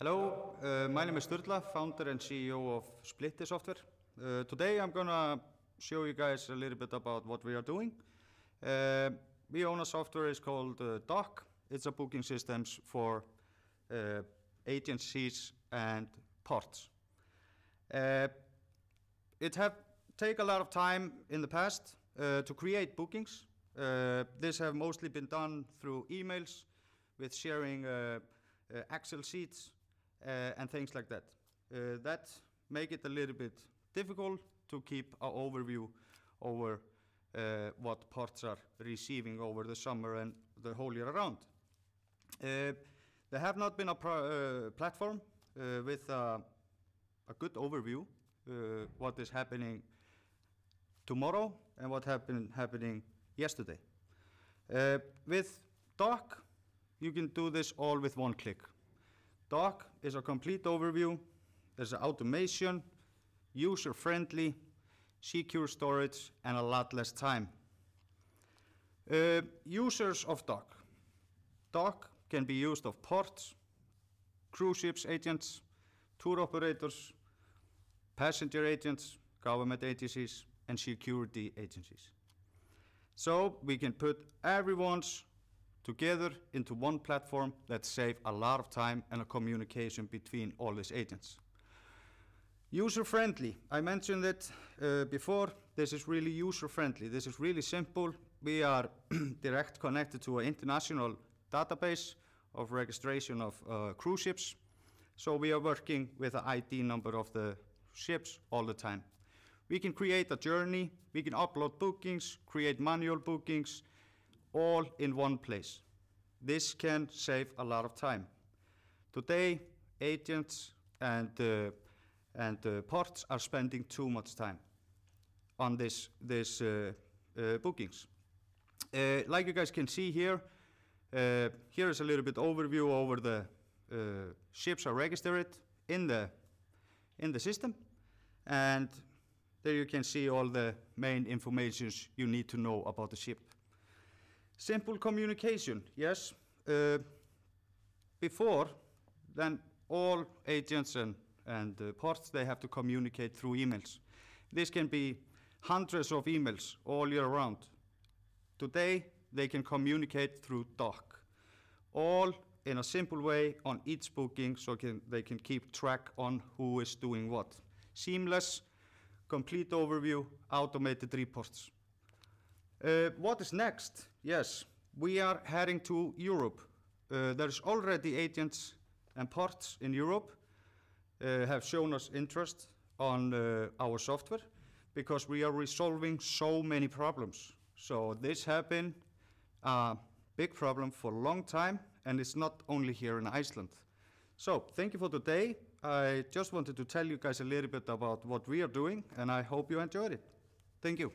Hello, uh, my name is Sturla, founder and CEO of Splitter Software. Uh, today I'm going to show you guys a little bit about what we are doing. Uh, we own a software, it's called uh, Doc. It's a booking system for uh, agencies and ports. Uh, it have taken a lot of time in the past to create bookings. this have mostly been done through emails with sharing Excel sheets uh, and things like that. Uh, that make it a little bit difficult to keep an overview over uh, what ports are receiving over the summer and the whole year around. Uh, there have not been a uh, platform uh, with a, a, good overview what is happening tomorrow and what happened happening yesterday. with Doc, you can do this all with one click. Doc is a complete overview. There's automation, user-friendly, secure storage, and a lot less time. Uh, users of Doc. Doc can be used of ports, cruise ships agents, tour operators, passenger agents, government agencies, and security agencies. So we can put everyone's together into one platform that save a lot of time and a communication between all these agents. User-friendly, I mentioned it uh, before, this is really user-friendly, this is really simple. We are direct connected to an international database of registration of uh, cruise ships, so we are working with the ID number of the ships all the time. We can create a journey, we can upload bookings, create manual bookings, all in one place. This can save a lot of time. Today, agents and, uh, and uh, ports are spending too much time on this, this uh, uh bookings. Uh, like you guys can see here, uh, here is a little bit overview over the ships are registered in the, in the system. And there you can see all the main informations you need to know about the ship. Simple communication, yes. Uh, before, then all agents and, and uh, ports, they have to communicate through emails. This can be hundreds of emails all year round. Today, they can communicate through doc. All in a simple way on each booking so can, they can keep track on who is doing what. Seamless, complete overview, automated reports. Uh, what is next? Yes, we are heading to Europe. Uh, there's already agents and ports in Europe uh, have shown us interest on uh, our software because we are resolving so many problems. So this has been a big problem for a long time and it's not only here in Iceland. So thank you for today. I just wanted to tell you guys a little bit about what we are doing and I hope you enjoyed it. Thank you.